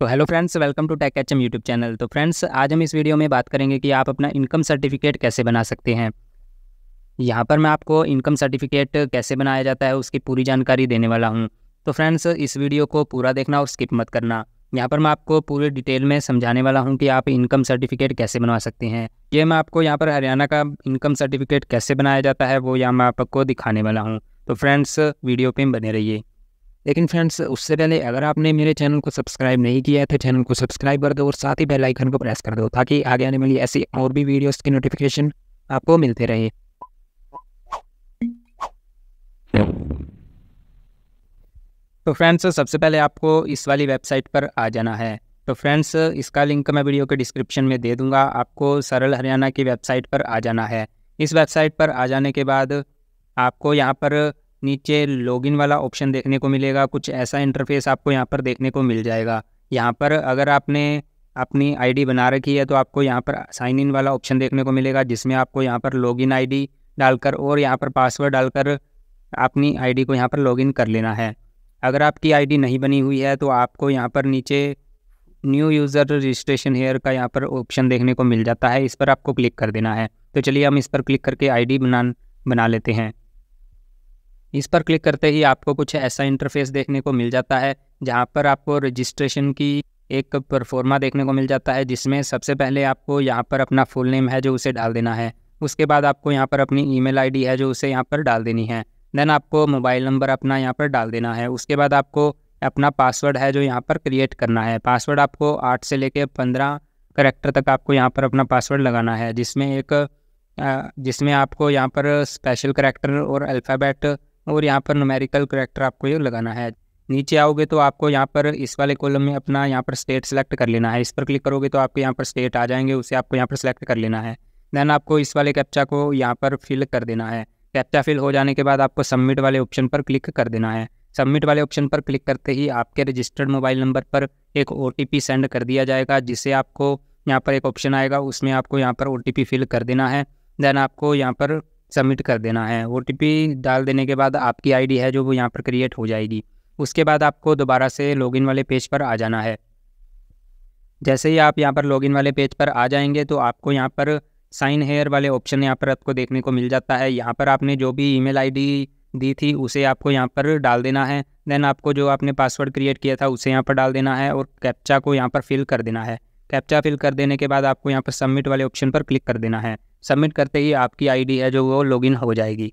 तो hello friends welcome to tech H M YouTube channel तो friends आज हम इस वीडियो में बात करेंगे कि आप अपना इनकम सर्टिफिकेट कैसे बना सकते हैं यहाँ पर मैं आपको इनकम सर्टिफिकेट कैसे बनाया जाता है उसकी पूरी जानकारी देने वाला हूँ तो फ्रेंड्स इस वीडियो को पूरा देखना और स्किप मत करना यहाँ पर मैं आपको पूरे डिटेल में समझाने वाला हूँ कि आप इनकम सर्टिफिकेट कैसे बनवा सकते हैं ये मैं आपको यहाँ पर हरियाणा का इनकम सर्टिफिकेट कैसे बनाया जाता है वो यहाँ मैं आपको दिखाने वाला हूँ तो फ्रेंड्स वीडियो पर बने रहिए लेकिन फ्रेंड्स उससे पहले अगर आपने मेरे चैनल को सब्सक्राइब नहीं किया है तो चैनल को सब्सक्राइब कर दो और साथ ही बेल आइकन को प्रेस कर दो ताकि आगे आने वाली ऐसी और भी वीडियोस की नोटिफिकेशन आपको मिलते रहे तो फ्रेंड्स सबसे पहले आपको इस वाली वेबसाइट पर आ जाना है तो फ्रेंड्स इसका लिंक मैं वीडियो के डिस्क्रिप्शन में दे दूंगा आपको सरल हरियाणा की वेबसाइट पर आ जाना है इस वेबसाइट पर आ जाने के बाद आपको यहाँ पर नीचे लॉगिन वाला ऑप्शन देखने को मिलेगा कुछ ऐसा इंटरफेस आपको यहाँ पर देखने को मिल जाएगा यहाँ पर अगर आपने अपनी आईडी बना रखी है तो आपको यहाँ पर साइन इन वाला ऑप्शन देखने को मिलेगा जिसमें आपको यहाँ पर लॉगिन आईडी डालकर और यहाँ पर पासवर्ड डालकर अपनी आईडी को यहाँ पर लॉगिन कर लेना है अगर आपकी आईडी नहीं बनी हुई है तो आपको यहाँ पर नीचे न्यू यूज़र रजिस्ट्रेशन हेयर का यहाँ पर ऑप्शन देखने को मिल जाता है इस पर आपको क्लिक कर देना है तो चलिए हम इस पर क्लिक करके आई बना बना लेते हैं इस पर क्लिक करते ही आपको कुछ ऐसा इंटरफेस देखने को मिल जाता है जहाँ पर आपको रजिस्ट्रेशन की एक परफॉर्मा देखने को मिल जाता है जिसमें सबसे पहले आपको यहाँ पर अपना फुल नेम है जो उसे डाल देना है उसके बाद आपको यहाँ पर अपनी ईमेल आईडी है जो उसे यहाँ पर डाल देनी है देन आपको मोबाइल नंबर अपना यहाँ पर डाल देना है उसके बाद आपको अपना पासवर्ड है जो यहाँ पर क्रिएट करना है पासवर्ड आपको आठ से लेकर पंद्रह करेक्टर तक आपको यहाँ पर अपना पासवर्ड लगाना है जिसमें एक जिसमें आपको यहाँ पर स्पेशल करेक्टर और अल्फ़ाबेट और यहाँ पर नोमेरिकल करेक्टर आपको ये लगाना है नीचे आओगे तो आपको यहाँ पर इस वाले कॉलम में अपना यहाँ पर स्टेट सेलेक्ट कर लेना है इस पर क्लिक करोगे तो आपके यहाँ पर स्टेट आ जाएंगे उसे आपको यहाँ पर सेलेक्ट कर लेना है देन आपको इस वाले कैप्चा को यहाँ पर फिल कर देना है कैप्चा फिल हो जाने के बाद आपको सबमिट वाले ऑप्शन पर क्लिक कर देना है सबमिट वाले ऑप्शन पर क्लिक करते ही आपके रजिस्टर्ड मोबाइल नंबर पर एक ओ सेंड कर दिया जाएगा जिसे आपको यहाँ पर एक ऑप्शन आएगा उसमें आपको यहाँ पर ओ फिल कर देना है देन आपको यहाँ पर सबमिट कर देना है ओ डाल देने के बाद आपकी आईडी है जो वो यहाँ पर क्रिएट हो जाएगी उसके बाद आपको दोबारा से लॉगिन वाले पेज पर आ जाना है जैसे ही आप यहाँ पर लॉगिन वाले पेज पर आ जाएंगे तो आपको यहाँ पर साइन हेयर वाले ऑप्शन यहाँ पर आपको देखने को मिल जाता है यहाँ पर आपने जो भी ईमेल आईडी दी थी उसे आपको यहाँ पर डाल देना है देन आपको जो आपने पासवर्ड क्रिएट किया था उसे यहाँ पर डाल देना है और कैप्चा को यहाँ पर फिल कर देना है कैप्चा फिल कर देने के बाद आपको यहाँ पर सबमिट वाले ऑप्शन पर क्लिक कर देना है सबमिट करते ही आपकी आईडी है जो वो लॉगिन हो जाएगी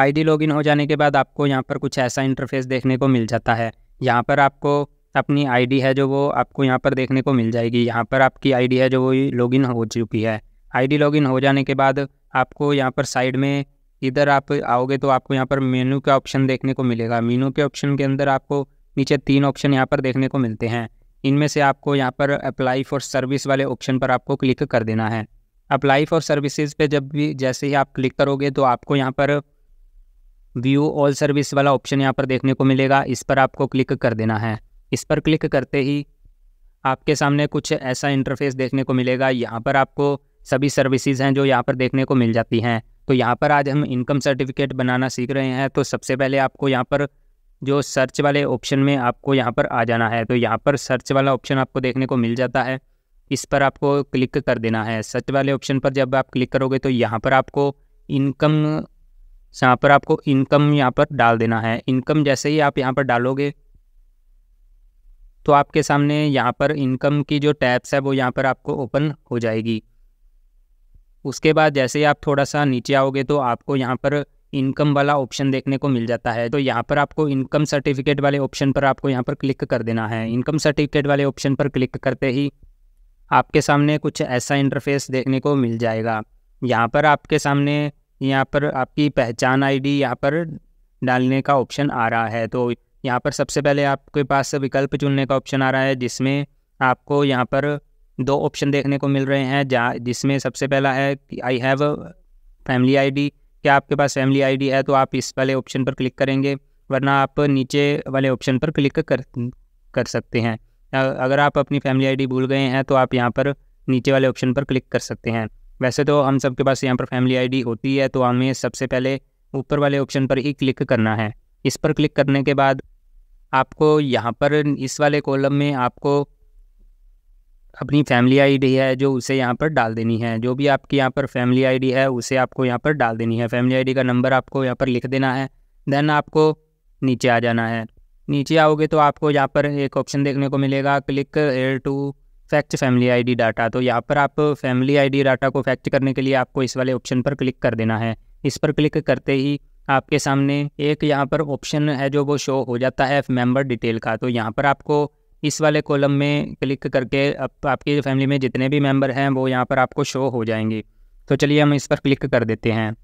आईडी लॉगिन हो जाने के बाद आपको यहाँ पर कुछ ऐसा इंटरफेस देखने को मिल जाता है यहाँ पर आपको अपनी आईडी है जो वो आपको यहाँ पर देखने को मिल जाएगी यहाँ पर आपकी आईडी है जो वो लॉगिन हो चुकी है आईडी लॉगिन हो जाने के बाद आपको यहाँ पर साइड में इधर आप आओगे तो आपको यहाँ पर मेनू का ऑप्शन देखने को मिलेगा मेनू के ऑप्शन के अंदर आपको नीचे तीन ऑप्शन यहाँ पर देखने को मिलते हैं इनमें से आपको यहाँ पर अप्लाई फॉर सर्विस वाले ऑप्शन पर आपको क्लिक कर देना है अप्लाई फॉर सर्विसेज पे जब भी जैसे ही आप क्लिक करोगे तो आपको यहाँ पर व्यू ऑल सर्विस वाला ऑप्शन यहाँ पर देखने को मिलेगा इस पर आपको क्लिक कर देना है इस पर क्लिक करते ही आपके सामने कुछ ऐसा इंटरफेस देखने को मिलेगा यहाँ पर आपको सभी सर्विसेज हैं जो यहाँ पर देखने को मिल जाती हैं तो यहाँ पर आज हम इनकम सर्टिफिकेट बनाना सीख रहे हैं तो सबसे पहले आपको यहाँ पर जो सर्च वाले ऑप्शन में आपको यहाँ पर आ जाना है तो यहाँ पर सर्च वाला ऑप्शन आपको देखने को मिल जाता है इस पर आपको क्लिक कर देना है सर्च वाले ऑप्शन पर जब आप क्लिक करोगे तो यहाँ पर आपको इनकम यहाँ पर आपको इनकम यहाँ पर डाल देना है इनकम जैसे ही आप यहाँ पर डालोगे तो आपके सामने यहाँ पर इनकम की जो टैब्स है वो यहाँ पर आपको ओपन हो जाएगी उसके बाद जैसे ही आप थोड़ा सा नीचे आओगे तो आपको यहाँ पर इनकम वाला ऑप्शन देखने को मिल जाता है तो यहाँ पर आपको इनकम सर्टिफिकेट वाले ऑप्शन पर आपको यहाँ पर क्लिक कर देना है इनकम सर्टिफिकेट वाले ऑप्शन पर क्लिक करते ही आपके सामने कुछ ऐसा इंटरफेस देखने को मिल जाएगा यहाँ पर आपके सामने यहाँ पर आपकी पहचान आईडी यहाँ पर डालने का ऑप्शन आ रहा है तो यहाँ पर सबसे पहले आपके पास विकल्प चुनने का ऑप्शन आ रहा है जिसमें आपको यहाँ पर दो ऑप्शन देखने को मिल रहे हैं जहाँ जिसमें सबसे पहला है कि आई हैव फैमिली आईडी क्या आपके पास फैमिली आईडी है तो आप इस वाले ऑप्शन पर क्लिक करेंगे वरना आप नीचे वाले ऑप्शन पर क्लिक कर कर सकते हैं अगर आप अपनी फैमिली आईडी भूल गए हैं तो आप यहाँ पर नीचे वाले ऑप्शन पर क्लिक कर सकते हैं वैसे तो हम सबके पास यहाँ पर फैमिली आईडी होती है तो हमें सबसे पहले ऊपर वाले ऑप्शन पर ही क्लिक करना है इस पर क्लिक करने के बाद आपको यहाँ पर इस वाले कॉलम में आपको अपनी फैमिली आईडी है जो उसे यहाँ पर डाल देनी है जो भी आपकी यहाँ पर फैमिली आईडी है उसे आपको यहाँ पर डाल देनी है फैमिली आईडी का नंबर आपको यहाँ पर लिख देना है देन आपको नीचे आ जाना है नीचे आओगे तो आपको यहाँ पर एक ऑप्शन देखने को मिलेगा क्लिक एयर टू फैक्ट फैमिली आईडी डाटा तो यहाँ पर आप फैमिली आईडी डाटा को फैक्ट करने के लिए आपको इस वाले ऑप्शन पर क्लिक कर देना है इस पर क्लिक करते ही आपके सामने एक यहाँ पर ऑप्शन है जो वो शो हो जाता है मेंबर डिटेल का तो यहाँ पर आपको इस वाले कॉलम में क्लिक करके आप, आपकी फैमिली में जितने भी मेंबर हैं वो यहाँ पर आपको शो हो जाएंगे तो चलिए हम इस पर क्लिक कर देते हैं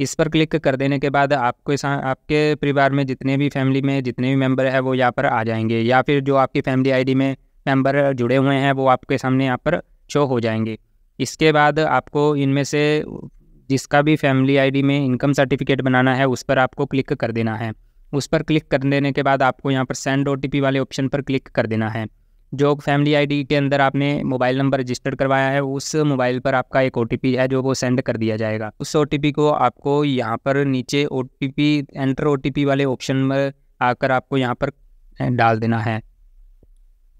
इस पर क्लिक कर देने के बाद आपके साथ आपके परिवार में जितने भी फैमिली में जितने भी मेंबर हैं वो यहाँ पर आ जाएंगे या फिर जो आपकी फैमिली आईडी में मेंबर जुड़े हुए हैं वो आपके सामने यहाँ पर शो हो जाएंगे इसके बाद आपको इनमें से जिसका भी फैमिली आईडी में इनकम सर्टिफिकेट बनाना है उस पर आपको क्लिक कर देना है उस पर क्लिक कर देने के बाद आपको यहाँ पर सेंड ओ वाले ऑप्शन पर क्लिक कर देना है जो फैमिली आईडी के अंदर आपने मोबाइल नंबर रजिस्टर करवाया है उस मोबाइल पर आपका एक ओ है जो वो सेंड कर दिया जाएगा उस ओ को आपको यहाँ पर नीचे ओ एंटर ओ वाले ऑप्शन में आकर आपको यहाँ पर डाल देना है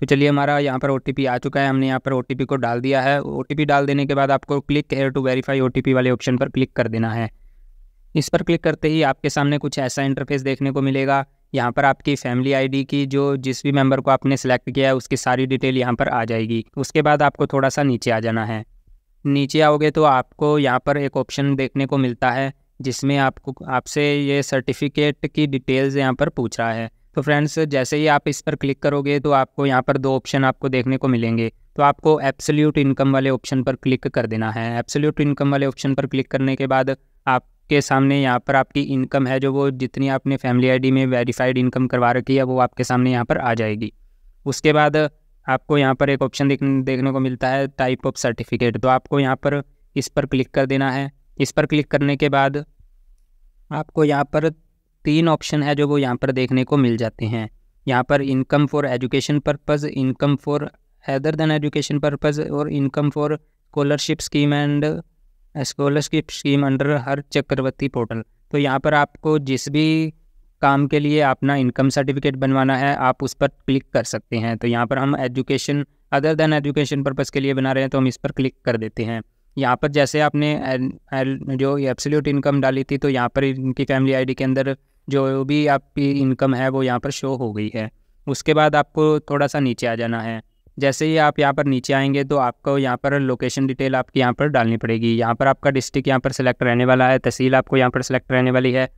तो चलिए हमारा यहाँ पर ओ आ चुका है हमने यहाँ पर ओ को डाल दिया है ओ डाल देने के बाद आपको क्लिक एयर टू वेरीफाई ओ वाले ऑप्शन पर क्लिक कर देना है इस पर क्लिक करते ही आपके सामने कुछ ऐसा इंटरफेस देखने को मिलेगा यहाँ पर आपकी फैमिली आईडी की जो जिस भी मेंबर को आपने सेलेक्ट किया है उसकी सारी डिटेल यहाँ पर आ जाएगी उसके बाद आपको थोड़ा सा नीचे आ जाना है नीचे आओगे तो आपको यहाँ पर एक ऑप्शन देखने को मिलता है जिसमें आपको आपसे ये सर्टिफिकेट की डिटेल्स यहाँ पर पूछ रहा है तो फ्रेंड्स जैसे ही आप इस पर क्लिक करोगे तो आपको यहाँ पर दो ऑप्शन आपको देखने को मिलेंगे तो आपको एप्सल्यूट इनकम वाले ऑप्शन पर क्लिक कर देना है एप्सल्यूट इनकम वाले ऑप्शन पर क्लिक करने के बाद आप के सामने यहाँ पर आपकी इनकम है जो वो जितनी आपने फैमिली आईडी में वेरीफाइड इनकम करवा रखी है वो आपके सामने यहाँ पर आ जाएगी उसके बाद आपको यहाँ पर एक ऑप्शन देखने को मिलता है टाइप ऑफ सर्टिफिकेट तो आपको यहाँ पर इस पर क्लिक कर देना है इस पर क्लिक करने के बाद आपको यहाँ पर तीन ऑप्शन है जो वो यहाँ पर देखने को मिल जाते हैं यहाँ पर income for education purpose income for other than education purpose और income for scholarship scheme and scholarship scheme under हर चक्रवर्ती पोर्टल तो यहाँ पर आपको जिस भी काम के लिए अपना इनकम सर्टिफिकेट बनवाना है आप उस पर क्लिक कर सकते हैं तो यहाँ पर हम education other than education purpose के लिए बना रहे हैं तो हम इस पर क्लिक कर देते हैं यहाँ पर जैसे आपने जो एब्सोल्यूट इनकम डाली थी तो यहाँ पर इनकी फैमिली आईडी के अंदर जो भी आपकी इनकम है वो यहाँ पर शो हो गई है उसके बाद आपको थोड़ा सा नीचे आ जाना है जैसे ही आप यहाँ पर नीचे आएंगे तो आपको यहाँ पर लोकेशन डिटेल आपकी यहाँ पर डालनी पड़ेगी यहाँ पर आपका डिस्ट्रिक्ट यहाँ पर सेलेक्ट रहने वाला है तहसील आपको यहाँ पर सेलेक्ट रहने वाली है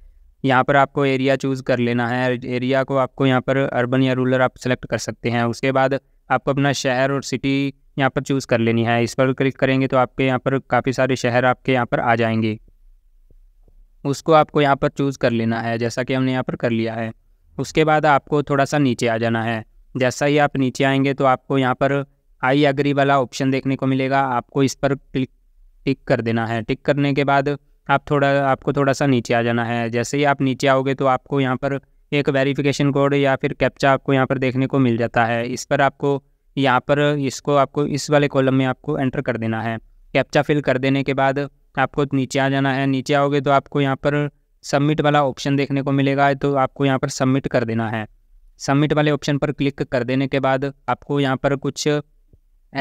यहाँ पर आपको एरिया चूज़ कर लेना है एरिया को आपको यहाँ पर अर्बन या रूरल आप सेलेक्ट कर सकते हैं उसके बाद आपको अपना शहर और सिटी यहाँ पर चूज़ कर लेनी है इस पर क्लिक करेंगे तो आपके यहाँ पर काफ़ी सारे शहर आपके यहाँ पर आ जाएंगे उसको आपको यहाँ पर चूज़ कर लेना है जैसा कि हमने यहाँ पर कर लिया है उसके बाद आपको थोड़ा सा नीचे आ जाना है जैसा ही आप नीचे आएंगे तो आपको यहाँ पर आई एग्री वाला ऑप्शन देखने को मिलेगा आपको इस पर क्लिक टिक कर देना है टिक करने के बाद आप थोड़ा आपको थोड़ा सा नीचे आ जाना है जैसे ही आप नीचे आओगे तो आपको यहाँ पर एक वेरिफिकेशन कोड या फिर कैप्चा आपको यहाँ पर देखने को मिल जाता है इस पर आपको यहाँ पर इसको आपको इस वाले कॉलम में आपको एंटर कर देना है कैप्चा फिल कर देने के बाद आपको नीचे आ जाना है नीचे आओगे तो आपको यहाँ पर सबमिट वाला ऑप्शन देखने को मिलेगा तो आपको यहाँ पर सबमिट कर देना है सबमिट वाले ऑप्शन पर क्लिक कर देने के बाद आपको यहाँ पर कुछ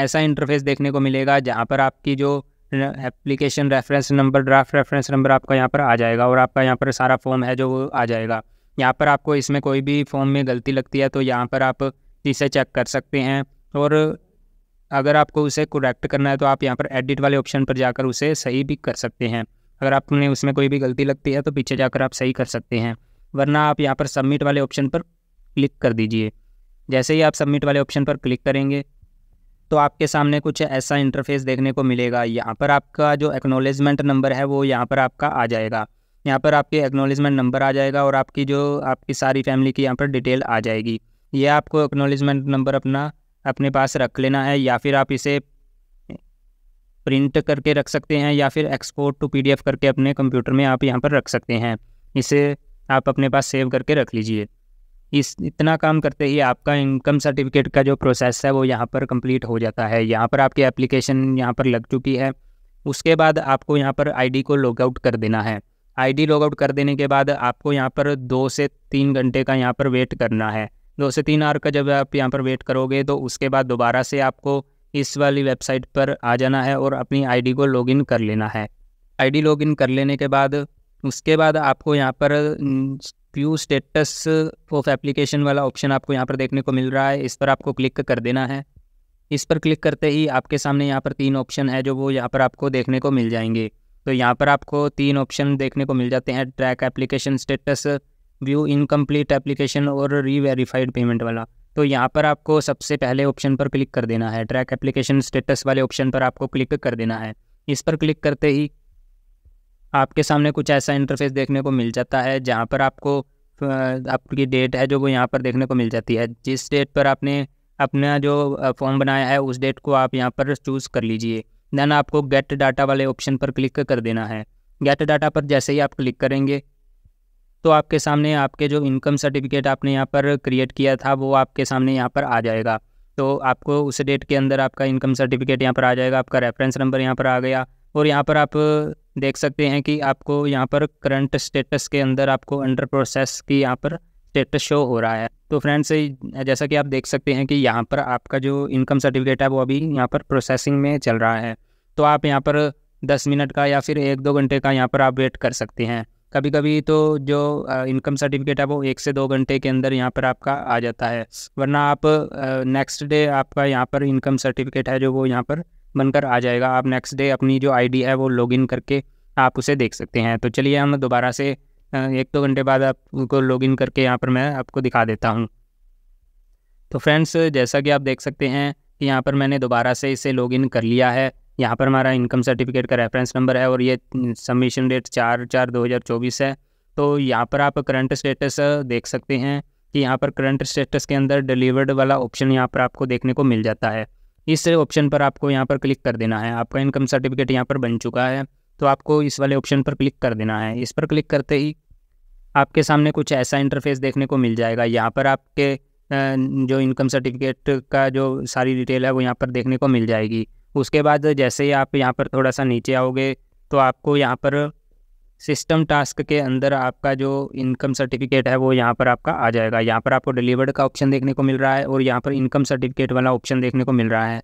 ऐसा इंटरफेस देखने को मिलेगा जहाँ पर आपकी जो application reference number draft reference number आपका यहाँ पर आ जाएगा और आपका यहाँ पर सारा फॉर्म है जो वो आ जाएगा यहाँ पर आपको इसमें कोई भी फॉर्म में गलती लगती है तो यहाँ पर आप इसे चेक कर सकते हैं और अगर आपको उसे करेक्ट करना है तो आप यहाँ पर एडिट वाले ऑप्शन पर जाकर उसे सही भी कर सकते हैं अगर आपने उसमें कोई भी गलती लगती है तो पीछे जाकर आप सही कर सकते हैं वरना आप यहाँ पर सबमिट वाले ऑप्शन पर क्लिक कर दीजिए जैसे ही आप सबमिट वाले ऑप्शन पर क्लिक करेंगे तो आपके सामने कुछ ऐसा इंटरफेस देखने को मिलेगा यहाँ पर आपका जो एक्नोलेजमेंट नंबर है वो यहाँ पर आपका आ जाएगा यहाँ पर आपके एक्नोलेजमेंट नंबर आ जाएगा और आपकी जो आपकी सारी फैमिली की यहाँ पर डिटेल आ जाएगी ये आपको एक्नोलेजमेंट नंबर अपना अपने पास रख लेना है या फिर आप इसे प्रिंट करके रख सकते हैं या फिर एक्सपोर्ट टू पीडीएफ करके अपने कंप्यूटर में आप यहाँ पर रख सकते हैं इसे आप अपने पास सेव करके रख लीजिए इस इतना काम करते ही आपका इनकम सर्टिफिकेट का जो प्रोसेस है वो यहाँ पर कंप्लीट हो जाता है यहाँ पर आपकी एप्लीकेशन यहाँ पर लग चुकी है उसके बाद आपको यहाँ पर आईडी को लॉगआउट कर देना है आईडी लॉगआउट कर देने के बाद आपको यहाँ पर दो से तीन घंटे का यहाँ पर वेट करना है दो से तीन आर का जब आप यहाँ पर वेट करोगे तो उसके बाद दोबारा से आपको इस वाली वेबसाइट पर आ जाना है और अपनी आईडी को लॉगिन कर लेना है आईडी लॉगिन कर लेने के बाद उसके बाद आपको यहाँ पर व्यू स्टेटस ऑफ एप्लीकेशन वाला ऑप्शन आपको यहाँ पर देखने को मिल रहा है इस पर आपको क्लिक कर देना है इस पर क्लिक करते ही आपके सामने यहाँ पर तीन ऑप्शन है जो वो यहाँ पर आपको देखने को मिल जाएंगे तो यहाँ पर आपको तीन ऑप्शन देखने को मिल जाते हैं track application status view incomplete application और रीवेरीफाइड पेमेंट वाला तो यहाँ पर आपको सबसे पहले ऑप्शन पर क्लिक कर देना है ट्रैक एप्लीकेशन स्टेटस वाले ऑप्शन पर आपको क्लिक कर देना है इस पर क्लिक करते ही आपके सामने कुछ ऐसा इंटरफेस देखने को मिल जाता है जहाँ पर आपको आपकी डेट है जो वो यहाँ पर देखने को मिल जाती है जिस डेट पर आपने अपना जो फॉर्म बनाया है उस डेट को आप यहाँ पर चूज़ कर लीजिए देन आपको गेट डाटा वाले ऑप्शन पर क्लिक कर देना है गेट डाटा पर जैसे ही आप क्लिक करेंगे तो आपके सामने आपके जो इनकम सर्टिफिकेट आपने यहाँ पर क्रिएट किया था वो आपके सामने यहाँ पर आ जाएगा तो आपको उस डेट के अंदर आपका इनकम सर्टिफिकेट यहाँ पर आ जाएगा आपका रेफरेंस नंबर यहाँ पर आ गया और यहाँ पर आप देख सकते हैं कि आपको यहाँ पर करंट स्टेटस के अंदर आपको अंडर प्रोसेस की यहाँ पर स्टेटस शो हो रहा है तो फ्रेंड्स जैसा कि आप देख सकते हैं कि यहाँ पर आपका जो इनकम सर्टिफिकेट है वो अभी यहाँ पर प्रोसेसिंग में चल रहा है तो आप यहाँ पर दस मिनट का या फिर एक दो घंटे का यहाँ पर आप वेट कर सकते हैं कभी कभी तो जो इनकम सर्टिफिकेट है वो एक से दो घंटे के अंदर यहाँ पर आपका आ जाता है वरना आप नेक्स्ट डे आपका यहाँ पर इनकम सर्टिफिकेट है जो वो यहाँ पर बनकर आ जाएगा आप नेक्स्ट डे अपनी जो आईडी है वो लॉगिन करके आप उसे देख सकते हैं तो चलिए हम दोबारा से एक दो तो घंटे बाद आपको लॉगिन करके यहाँ पर मैं आपको दिखा देता हूँ तो फ्रेंड्स जैसा कि आप देख सकते हैं कि यहाँ पर मैंने दोबारा से इसे लॉगिन कर लिया है यहाँ पर हमारा इनकम सर्टिफिकेट का रेफरेंस नंबर है और ये सबमिशन डेट चार चार दो हज़ार चौबीस है तो यहाँ पर आप करंट स्टेटस देख सकते हैं कि यहाँ पर करंट स्टेटस के अंदर डिलीवर्ड वाला ऑप्शन यहाँ पर आपको देखने को मिल जाता है इस ऑप्शन पर आपको यहाँ पर क्लिक कर देना है आपका इनकम सर्टिफिकेट यहाँ पर बन चुका है तो आपको इस वाले ऑप्शन पर क्लिक कर देना है इस पर क्लिक करते ही आपके सामने कुछ ऐसा इंटरफेस देखने को मिल जाएगा यहाँ पर आपके जो इनकम सर्टिफिकेट का जो सारी डिटेल है वो यहाँ पर देखने को मिल जाएगी उसके बाद जैसे ही आप यहाँ पर थोड़ा सा नीचे आओगे तो आपको यहाँ पर सिस्टम टास्क के अंदर आपका जो इनकम सर्टिफिकेट है वो यहाँ पर आपका आ जाएगा यहाँ पर आपको डिलीवर्ड का ऑप्शन देखने को मिल रहा है और यहाँ पर इनकम सर्टिफिकेट वाला ऑप्शन देखने को मिल रहा है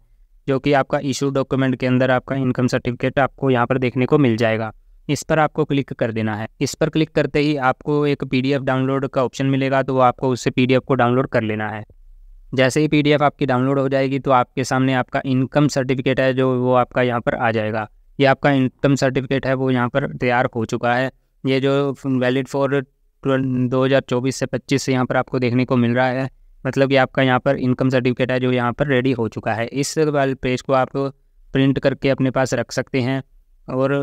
जो कि आपका इशू डॉक्यूमेंट के अंदर आपका इनकम सर्टिफिकेट आपको यहाँ पर देखने को मिल जाएगा इस पर आपको क्लिक कर देना है इस पर क्लिक करते ही आपको एक पीडीएफ डाउनलोड का ऑप्शन मिलेगा तो आपको उससे पीडीएफ को डाउनलोड कर लेना है जैसे ही पीडीएफ आपकी डाउनलोड हो जाएगी तो आपके सामने आपका इनकम सर्टिफिकेट है जो वो आपका यहाँ पर आ जाएगा ये आपका इनकम सर्टिफिकेट है वो यहाँ पर तैयार हो चुका है ये जो वैलिड फॉर दो हज़ार चौबीस से पच्चीस से यहाँ पर आपको देखने को मिल रहा है मतलब कि आपका यहाँ पर इनकम सर्टिफिकेट है जो यहाँ पर रेडी हो चुका है इस वाले पेज को आप प्रिंट करके अपने पास रख सकते हैं और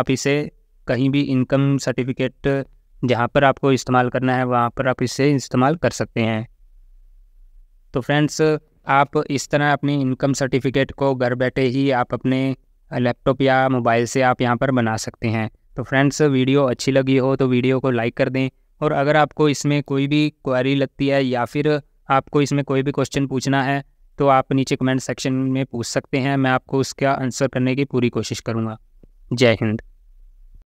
आप इसे कहीं भी इनकम सर्टिफिकेट जहाँ पर आपको इस्तेमाल करना है वहाँ पर आप इसे इस्तेमाल कर सकते हैं तो फ्रेंड्स आप इस तरह अपनी इनकम सर्टिफिकेट को घर बैठे ही आप अपने लैपटॉप या मोबाइल से आप यहाँ पर बना सकते हैं तो फ्रेंड्स वीडियो अच्छी लगी हो तो वीडियो को लाइक कर दें और अगर आपको इसमें कोई भी क्वारी लगती है या फिर आपको इसमें कोई भी क्वेश्चन पूछना है तो आप नीचे कमेंट सेक्शन में पूछ सकते हैं मैं आपको उसका आंसर करने की पूरी कोशिश करूँगा जय हिंद